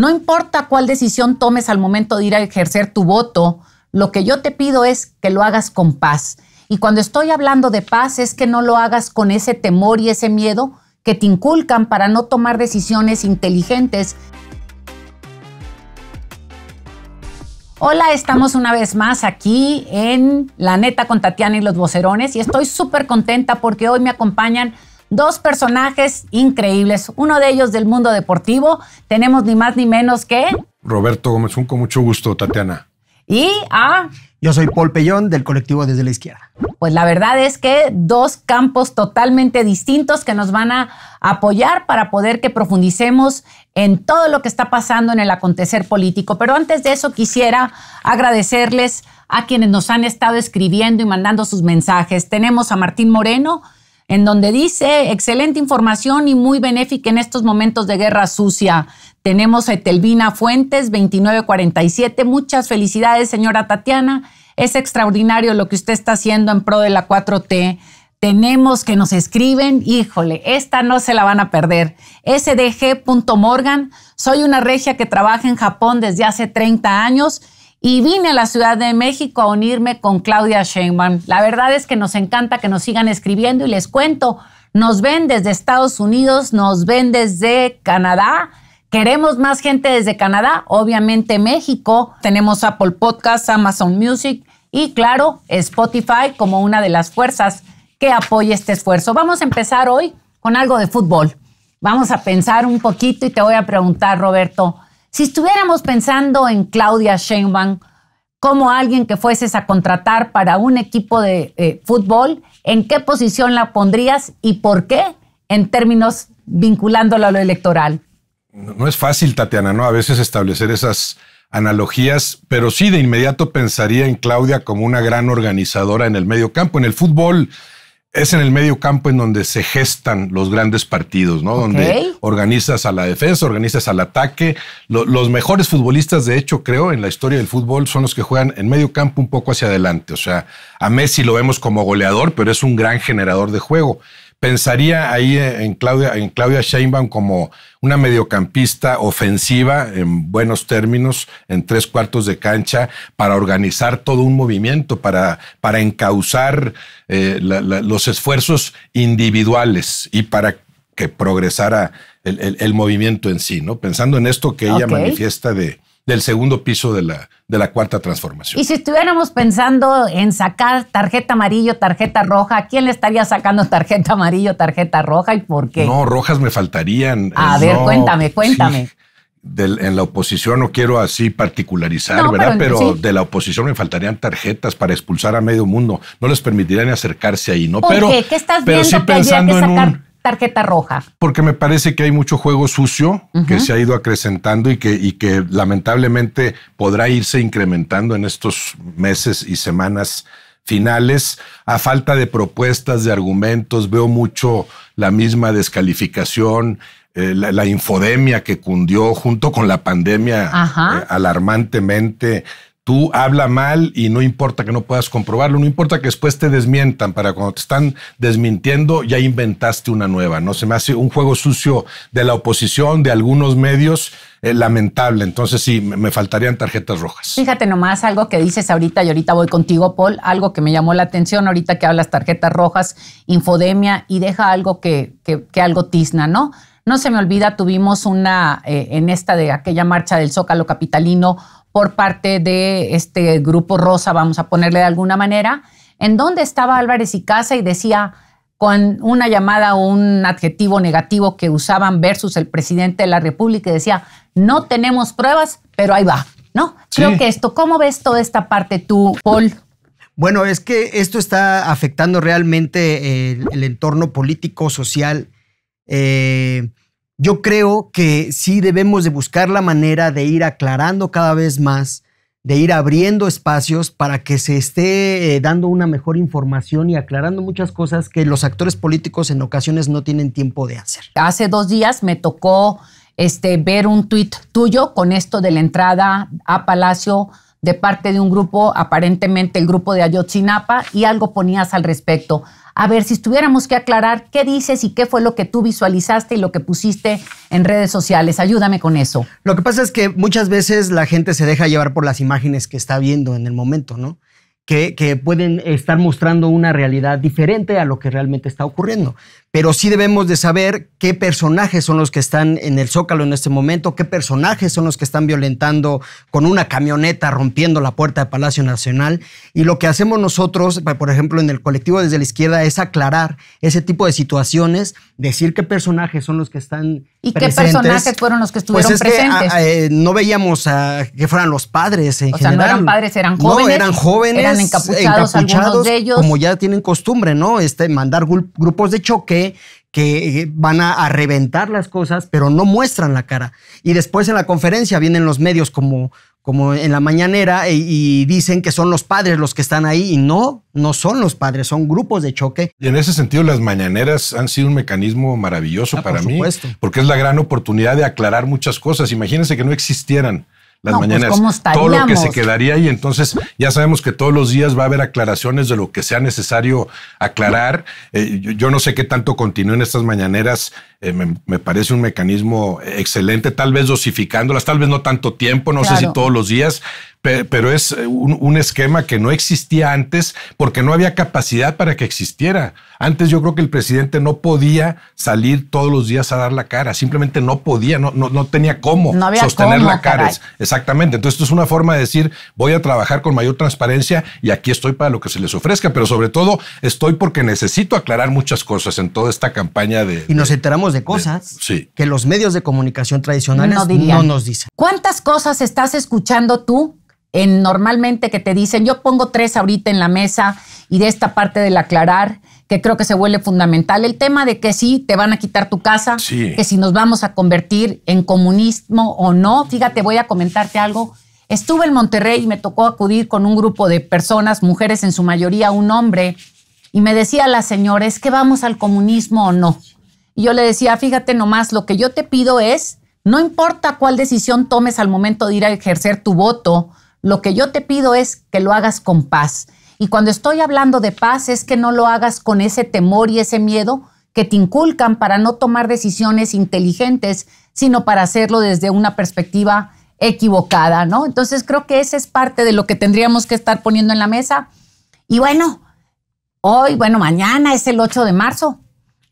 No importa cuál decisión tomes al momento de ir a ejercer tu voto, lo que yo te pido es que lo hagas con paz. Y cuando estoy hablando de paz es que no lo hagas con ese temor y ese miedo que te inculcan para no tomar decisiones inteligentes. Hola, estamos una vez más aquí en La Neta con Tatiana y los Vocerones y estoy súper contenta porque hoy me acompañan dos personajes increíbles. Uno de ellos del mundo deportivo. Tenemos ni más ni menos que... Roberto Gómez, un con mucho gusto, Tatiana. Y a... Yo soy Paul Pellón del colectivo Desde la Izquierda. Pues la verdad es que dos campos totalmente distintos que nos van a apoyar para poder que profundicemos en todo lo que está pasando en el acontecer político. Pero antes de eso quisiera agradecerles a quienes nos han estado escribiendo y mandando sus mensajes. Tenemos a Martín Moreno, en donde dice, excelente información y muy benéfica en estos momentos de guerra sucia. Tenemos a Etelvina Fuentes, 2947. Muchas felicidades, señora Tatiana. Es extraordinario lo que usted está haciendo en pro de la 4T. Tenemos que nos escriben, híjole, esta no se la van a perder. sdg.morgan, soy una regia que trabaja en Japón desde hace 30 años y vine a la Ciudad de México a unirme con Claudia Sheinbaum. La verdad es que nos encanta que nos sigan escribiendo y les cuento, nos ven desde Estados Unidos, nos ven desde Canadá. Queremos más gente desde Canadá, obviamente México. Tenemos Apple Podcasts, Amazon Music y claro, Spotify como una de las fuerzas que apoya este esfuerzo. Vamos a empezar hoy con algo de fútbol. Vamos a pensar un poquito y te voy a preguntar, Roberto, si estuviéramos pensando en Claudia Sheinbaum como alguien que fueses a contratar para un equipo de eh, fútbol, ¿en qué posición la pondrías y por qué en términos vinculándolo a lo electoral? No, no es fácil, Tatiana, ¿no? A veces establecer esas analogías, pero sí de inmediato pensaría en Claudia como una gran organizadora en el medio campo. En el fútbol es en el medio campo en donde se gestan los grandes partidos, ¿no? Donde organizas a la defensa, organizas al ataque. los mejores futbolistas, de hecho, creo, en la historia del fútbol son los que juegan en medio campo un poco hacia adelante. O sea, a Messi lo vemos como goleador, pero es un gran generador de juego pensaría ahí en Claudia, en Claudia Sheinbaum como una mediocampista ofensiva en buenos términos, en tres cuartos de cancha, para organizar todo un movimiento, para, para encauzar eh, los esfuerzos individuales y para que progresara el, movimiento en sí, ¿no? Pensando en esto que ella manifiesta de, del segundo piso de la, de la cuarta transformación. Y si estuviéramos pensando en sacar tarjeta amarillo, tarjeta roja, ¿quién le estaría sacando tarjeta amarillo, tarjeta roja y por qué? No, rojas me faltarían. A eh, ver, cuéntame, cuéntame. en la oposición no quiero así particularizar, ¿verdad? Pero, de la oposición me faltarían tarjetas para expulsar a medio mundo. No les permitirían acercarse ahí, ¿no? pero, qué? ¿Qué estás pero sí pensando en un tarjeta roja. Porque me parece que hay mucho juego sucio que se ha ido acrecentando y que, y que lamentablemente podrá irse incrementando en estos meses y semanas finales, a falta de propuestas, de argumentos, veo mucho la misma descalificación, eh, la, infodemia que cundió junto con la pandemia eh, alarmantemente tú habla mal y no importa que no puedas comprobarlo, no importa que después te desmientan, para cuando te están desmintiendo ya inventaste una nueva, ¿no? Se me hace un juego sucio de la oposición, de algunos medios, eh, lamentable, entonces sí, me faltarían tarjetas rojas. Fíjate nomás algo que dices ahorita y ahorita voy contigo, Paul, algo que me llamó la atención ahorita que hablas tarjetas rojas, infodemia y deja algo que, que, algo tizna, ¿no? No se me olvida, tuvimos una, eh, en esta de aquella marcha del Zócalo Capitalino, por parte de este grupo rosa, vamos a ponerle de alguna manera, en dónde estaba Álvarez y Casa y decía con una llamada o un adjetivo negativo que usaban versus el presidente de la República y decía, no tenemos pruebas, pero ahí va, ¿no? Creo que esto, ¿cómo ves toda esta parte tú, Paul? Bueno, es que esto está afectando realmente el, entorno político, social, eh, yo creo que sí debemos de buscar la manera de ir aclarando cada vez más, de ir abriendo espacios para que se esté eh, dando una mejor información y aclarando muchas cosas que los actores políticos en ocasiones no tienen tiempo de hacer. Hace dos días me tocó este, ver un tuit tuyo con esto de la entrada a Palacio de parte de un grupo, aparentemente el grupo de Ayotzinapa, y algo ponías al respecto. A ver, si estuviéramos que aclarar qué dices y qué fue lo que tú visualizaste y lo que pusiste en redes sociales. Ayúdame con eso. Lo que pasa es que muchas veces la gente se deja llevar por las imágenes que está viendo en el momento, ¿no? Que, que, pueden estar mostrando una realidad diferente a lo que realmente está ocurriendo pero sí debemos de saber qué personajes son los que están en el zócalo en este momento, qué personajes son los que están violentando con una camioneta rompiendo la puerta de Palacio Nacional. Y lo que hacemos nosotros, por ejemplo, en el colectivo desde la izquierda, es aclarar ese tipo de situaciones, decir qué personajes son los que están ¿Y qué personajes fueron los que pues estuvieron pues es ah, presentes? Ah, eh, no veíamos a, que fueran los padres en o Sea, no eran padres, eran jóvenes. No, eran jóvenes. Eran encapuchados, ellos. Como ya tienen costumbre, ¿no? Este, mandar grupos de choque que eh, van a, reventar las cosas, pero no muestran la cara. Y después en la conferencia vienen los medios como, como en la mañanera eh, y dicen que son los padres los que están ahí y no, no son los padres, son grupos de choque. Y en ese sentido las mañaneras han sido un mecanismo maravilloso ah, para mí, porque es la gran oportunidad de aclarar muchas cosas. Imagínense que no existieran las pues, mañanas. todo lo que se quedaría y entonces ya sabemos que todos los días va a haber aclaraciones de lo que sea necesario aclarar. Eh, yo, no sé qué tanto continúen estas mañaneras. Eh, me, parece un mecanismo excelente, tal vez dosificándolas, tal vez no tanto tiempo, no sé si todos los días, pero es eh, un, esquema que no existía antes porque no había capacidad para que existiera. Antes yo creo que el presidente no podía salir todos los días a dar la cara, simplemente no podía, no, no, tenía cómo sostener la cara. Exactamente, entonces esto es una forma de decir, voy a trabajar con mayor transparencia y aquí estoy para lo que se les ofrezca, pero sobre todo estoy porque necesito aclarar muchas cosas en toda esta campaña de... Y nos enteramos de cosas que los medios de comunicación tradicionales no nos dicen. ¿Cuántas cosas estás escuchando tú en normalmente que te dicen, yo pongo tres ahorita en la mesa y de esta parte del aclarar, que creo que se vuelve fundamental, el tema de que sí, te van a quitar tu casa, que si nos vamos a convertir en comunismo o no, fíjate, voy a comentarte algo. Estuve en Monterrey y me tocó acudir con un grupo de personas, mujeres en su mayoría, un hombre, y me decía la señora, es que vamos al comunismo o no. Y yo le decía, fíjate nomás, lo que yo te pido es, no importa cuál decisión tomes al momento de ir a ejercer tu voto, lo que yo te pido es que lo hagas con paz. Y cuando estoy hablando de paz es que no lo hagas con ese temor y ese miedo que te inculcan para no tomar decisiones inteligentes, sino para hacerlo desde una perspectiva equivocada, ¿no? Entonces creo que esa es parte de lo que tendríamos que estar poniendo en la mesa. Y bueno, hoy, bueno, mañana es el 8 de marzo.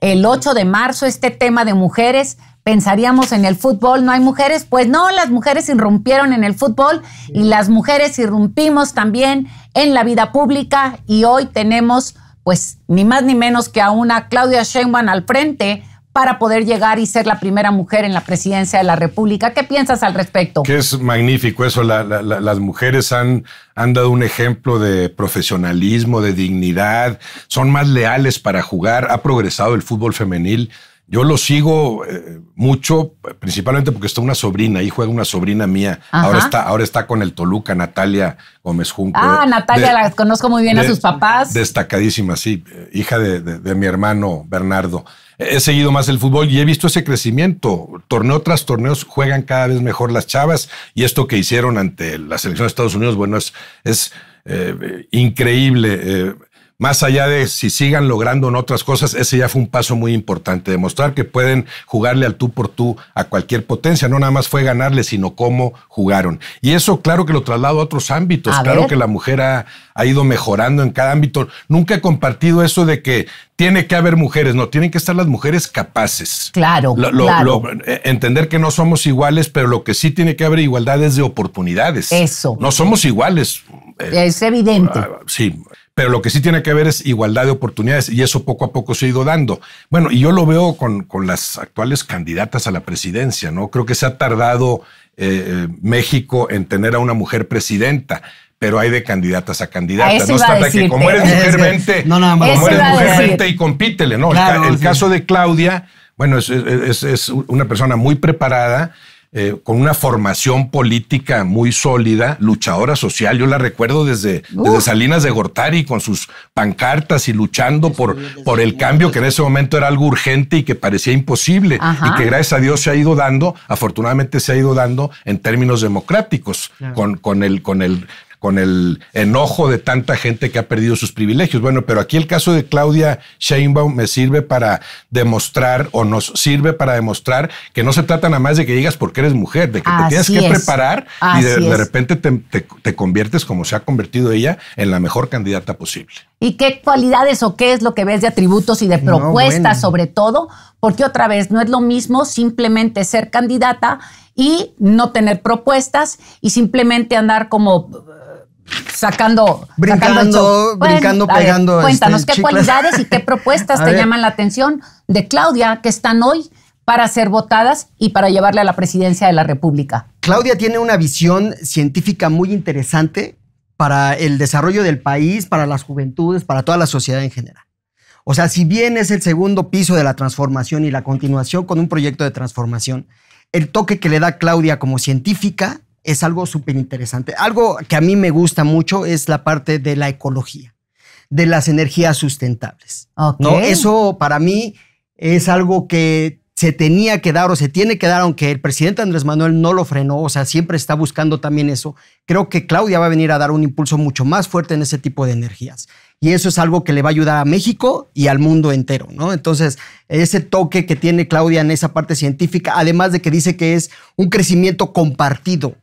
El 8 de marzo este tema de mujeres pensaríamos en el fútbol no hay mujeres, pues no, las mujeres irrumpieron en el fútbol y las mujeres irrumpimos también en la vida pública y hoy tenemos pues ni más ni menos que a una Claudia Sheinbaum al frente para poder llegar y ser la primera mujer en la presidencia de la República. ¿Qué piensas al respecto? Que es magnífico eso. las mujeres han, han dado un ejemplo de profesionalismo, de dignidad, son más leales para jugar, ha progresado el fútbol femenil yo lo sigo eh, mucho, principalmente porque está una sobrina, ahí juega una sobrina mía. Ahora está, ahora está con el Toluca, Natalia Gómez Junco. Ah, Natalia, la conozco muy bien a sus papás. Destacadísima, sí, hija de, mi hermano Bernardo. He seguido más el fútbol y he visto ese crecimiento. Torneo tras torneo juegan cada vez mejor las chavas y esto que hicieron ante la selección de Estados Unidos, bueno, es, es eh, increíble. Eh, más allá de si sigan logrando en otras cosas, ese ya fue un paso muy importante, demostrar que pueden jugarle al tú por tú a cualquier potencia, no nada más fue ganarle, sino cómo jugaron. Y eso claro que lo traslado a otros ámbitos, claro que la mujer ha, ido mejorando en cada ámbito. Nunca he compartido eso de que tiene que haber mujeres, no, tienen que estar las mujeres capaces. Claro, eh, entender que no somos iguales, pero lo que sí tiene que haber igualdad es de oportunidades. Eso. No somos iguales. Es evidente. Ah, sí pero lo que sí tiene que ver es igualdad de oportunidades y eso poco a poco se ha ido dando. Bueno, y yo lo veo con, las actuales candidatas a la presidencia, ¿no? Creo que se ha tardado eh, eh, México en tener a una mujer presidenta. Pero hay de candidatas a candidatas. no trata que como eres mujer, No, como eres mujer, y compítele. No, el, caso de Claudia, bueno, es, una persona muy preparada eh, con una formación política muy sólida, luchadora social. Yo la recuerdo desde, Salinas de Gortari con sus pancartas y luchando por, por el cambio que en ese momento era algo urgente y que parecía imposible y que gracias a Dios se ha ido dando, afortunadamente se ha ido dando en términos democráticos, con, con, el, con, el, con el enojo de tanta gente que ha perdido sus privilegios. Bueno, pero aquí el caso de Claudia Sheinbaum me sirve para demostrar o nos sirve para demostrar que no se trata nada más de que digas porque eres mujer, de que te tienes que preparar y de, repente te, conviertes, como se ha convertido ella, en la mejor candidata posible. ¿Y qué cualidades o qué es lo que ves de atributos y de propuestas sobre todo? Porque otra vez, no es lo mismo simplemente ser candidata y no tener propuestas y simplemente andar como sacando. Brincando, sacando brincando, pegando. Este, cuéntanos qué cualidades y qué propuestas te llaman la atención de Claudia que están hoy para ser votadas y para llevarle a la presidencia de la República. Claudia tiene una visión científica muy interesante para el desarrollo del país, para las juventudes, para toda la sociedad en general. O sea, si bien es el segundo piso de la transformación y la continuación con un proyecto de transformación, el toque que le da Claudia como científica es algo súper interesante. Algo que a mí me gusta mucho es la parte de la ecología, de las energías sustentables. ¿no? Eso para mí es algo que se tenía que dar o se tiene que dar, aunque el presidente Andrés Manuel no lo frenó, o sea, siempre está buscando también eso. Creo que Claudia va a venir a dar un impulso mucho más fuerte en ese tipo de energías. Y eso es algo que le va a ayudar a México y al mundo entero, ¿no? Entonces, ese toque que tiene Claudia en esa parte científica, además de que dice que es un crecimiento compartido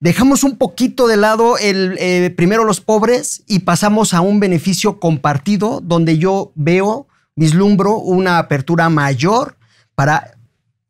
dejamos un poquito de lado el, eh, primero los pobres y pasamos a un beneficio compartido donde yo veo, vislumbro una apertura mayor para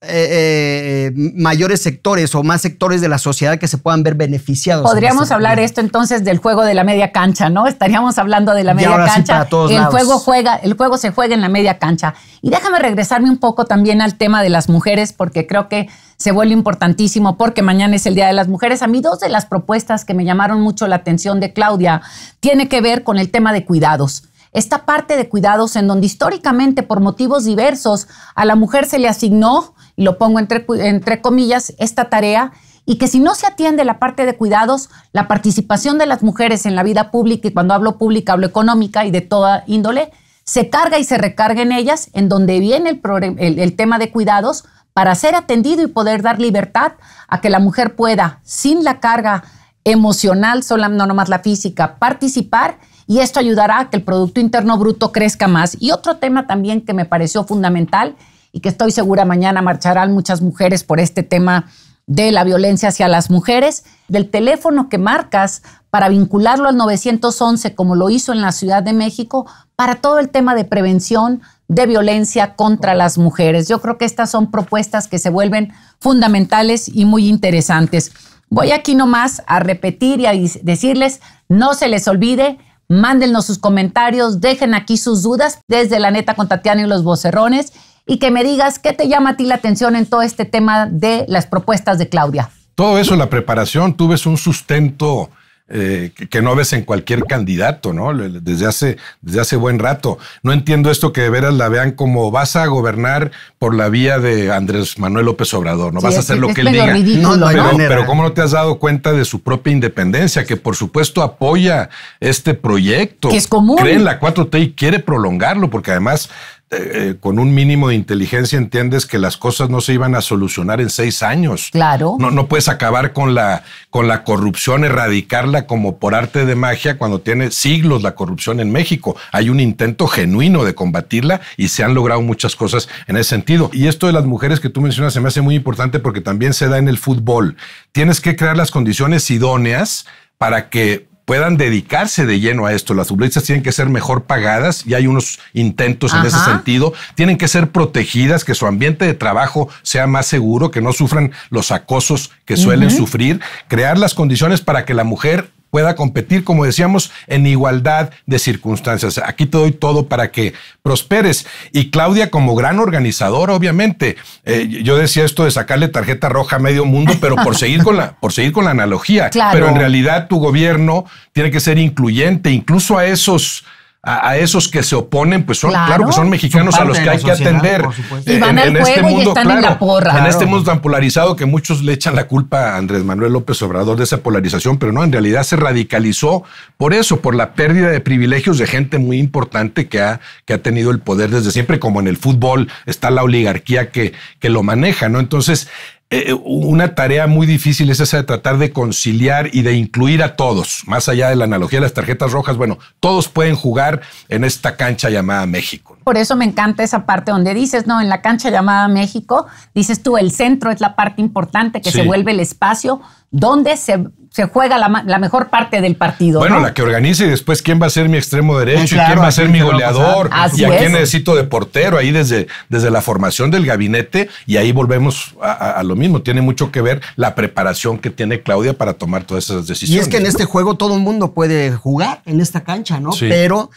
eh, eh, mayores sectores o más sectores de la sociedad que se puedan ver beneficiados. Podríamos hablar esto entonces del juego de la media cancha, ¿no? Estaríamos hablando de la media cancha. el juego juega, el juego se juega en la media cancha. Y déjame regresarme un poco también al tema de las mujeres, porque creo que se vuelve importantísimo porque mañana es el Día de las Mujeres. A mí dos de las propuestas que me llamaron mucho la atención de Claudia tiene que ver con el tema de cuidados esta parte de cuidados en donde históricamente por motivos diversos a la mujer se le asignó lo pongo entre, entre comillas, esta tarea y que si no se atiende la parte de cuidados, la participación de las mujeres en la vida pública, y cuando hablo pública hablo económica y de toda índole, se carga y se recarga en ellas, en donde viene el, el, tema de cuidados, para ser atendido y poder dar libertad a que la mujer pueda, sin la carga emocional, solo, no nomás la física, participar y esto ayudará a que el Producto Interno Bruto crezca más. Y otro tema también que me pareció fundamental y que estoy segura mañana marcharán muchas mujeres por este tema de la violencia hacia las mujeres, del teléfono que marcas para vincularlo al 911 como lo hizo en la Ciudad de México, para todo el tema de prevención de violencia contra las mujeres. Yo creo que estas son propuestas que se vuelven fundamentales y muy interesantes. Voy aquí nomás a repetir y a decirles, no se les olvide, mándennos sus comentarios, dejen aquí sus dudas desde la neta con Tatiana y los vocerrones y que me digas qué te llama a ti la atención en todo este tema de las propuestas de Claudia. Todo eso, la preparación, tú ves un sustento eh, que, no ves en cualquier candidato, ¿no? Desde hace, desde hace buen rato. No entiendo esto que de veras la vean como vas a gobernar por la vía de Andrés Manuel López Obrador, ¿no? vas a hacer lo que él diga. pero, ¿cómo no te has dado cuenta de su propia independencia? Que por supuesto apoya este proyecto. Que es común. Creen en la 4T y quiere prolongarlo, porque además eh, eh, con un mínimo de inteligencia entiendes que las cosas no se iban a solucionar en seis años. Claro. No, no puedes acabar con la, con la corrupción, erradicarla como por arte de magia cuando tiene siglos la corrupción en México. Hay un intento genuino de combatirla y se han logrado muchas cosas en ese sentido. Y esto de las mujeres que tú mencionas se me hace muy importante porque también se da en el fútbol. Tienes que crear las condiciones idóneas para que puedan dedicarse de lleno a esto. Las futbolistas tienen que ser mejor pagadas y hay unos intentos en ese sentido. Tienen que ser protegidas, que su ambiente de trabajo sea más seguro, que no sufran los acosos que suelen sufrir. Crear las condiciones para que la mujer pueda competir, como decíamos, en igualdad de circunstancias. Aquí te doy todo para que prosperes. Y Claudia, como gran organizadora, obviamente, eh, yo decía esto de sacarle tarjeta roja a medio mundo, pero por seguir con la, por seguir con la analogía. Pero en realidad tu gobierno tiene que ser incluyente, incluso a esos a, esos que se oponen, pues son, claro, que son mexicanos a los que hay que atender. en, este mundo, en En este mundo tan polarizado que muchos le echan la culpa a Andrés Manuel López Obrador de esa polarización, pero no, en realidad se radicalizó por eso, por la pérdida de privilegios de gente muy importante que ha, que ha tenido el poder desde siempre, como en el fútbol está la oligarquía que, que lo maneja, ¿no? Entonces, eh, eh, una tarea muy difícil es esa de tratar de conciliar y de incluir a todos, más allá de la analogía de las tarjetas rojas, bueno, todos pueden jugar en esta cancha llamada México. Por eso me encanta esa parte donde dices, no, en la cancha llamada México, dices tú, el centro es la parte importante que se vuelve el espacio dónde se, juega la, mejor parte del partido. Bueno, la que organice y después quién va a ser mi extremo derecho y quién va a ser mi goleador y a quién necesito de portero, ahí desde, desde la formación del gabinete y ahí volvemos a, a, lo mismo. Tiene mucho que ver la preparación que tiene Claudia para tomar todas esas decisiones. Y es que en este juego todo el mundo puede jugar en esta cancha, ¿no? Sí. Pero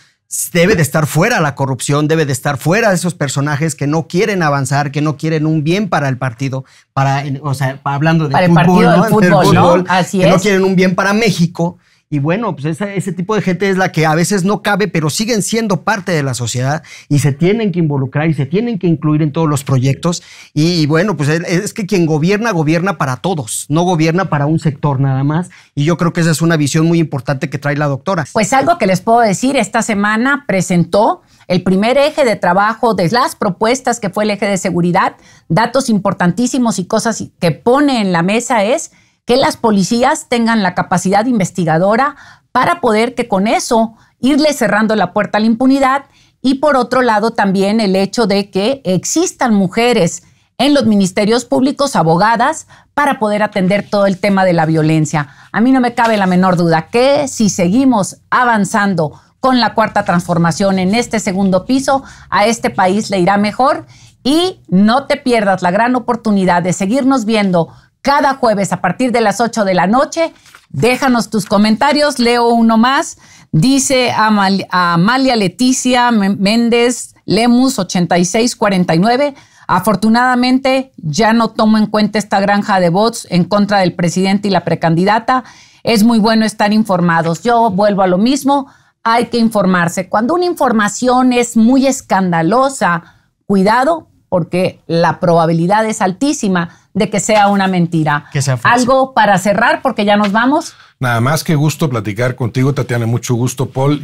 debe de estar fuera la corrupción, debe de estar fuera esos personajes que no quieren avanzar, que no quieren un bien para el partido, para, o sea, hablando de el partido ¿no? fútbol, que no quieren un bien para México. Y bueno, pues ese, tipo de gente es la que a veces no cabe, pero siguen siendo parte de la sociedad y se tienen que involucrar y se tienen que incluir en todos los proyectos. Y, bueno, pues es que quien gobierna, gobierna para todos, no gobierna para un sector nada más. Y yo creo que esa es una visión muy importante que trae la doctora. Pues algo que les puedo decir, esta semana presentó el primer eje de trabajo de las propuestas que fue el eje de seguridad, datos importantísimos y cosas que pone en la mesa es que las policías tengan la capacidad investigadora para poder que con eso irle cerrando la puerta a la impunidad y por otro lado también el hecho de que existan mujeres en los ministerios públicos, abogadas, para poder atender todo el tema de la violencia. A mí no me cabe la menor duda que si seguimos avanzando con la cuarta transformación en este segundo piso, a este país le irá mejor y no te pierdas la gran oportunidad de seguirnos viendo cada jueves a partir de las 8 de la noche. Déjanos tus comentarios, leo uno más. Dice Amalia Leticia Méndez Lemus 8649. Afortunadamente ya no tomo en cuenta esta granja de bots en contra del presidente y la precandidata. Es muy bueno estar informados. Yo vuelvo a lo mismo, hay que informarse. Cuando una información es muy escandalosa, cuidado porque la probabilidad es altísima de que sea una mentira. Que Algo para cerrar, porque ya nos vamos. Nada más que gusto platicar contigo, Tatiana, mucho gusto, Paul,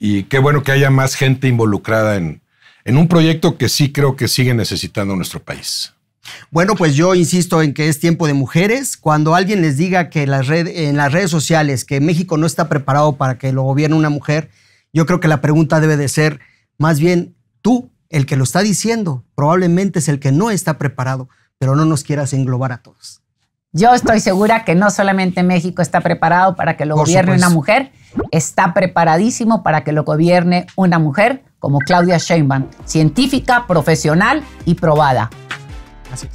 y, qué bueno que haya más gente involucrada en, un proyecto que sí creo que sigue necesitando nuestro país. Bueno, pues yo insisto en que es tiempo de mujeres. Cuando alguien les diga que en las redes sociales que México no está preparado para que lo gobierne una mujer, yo creo que la pregunta debe de ser más bien, ¿tú el que lo está diciendo probablemente es el que no está preparado, pero no nos quieras englobar a todos. Yo estoy segura que no solamente México está preparado para que lo gobierne una mujer, está preparadísimo para que lo gobierne una mujer como Claudia Sheinbaum, científica, profesional y probada. Así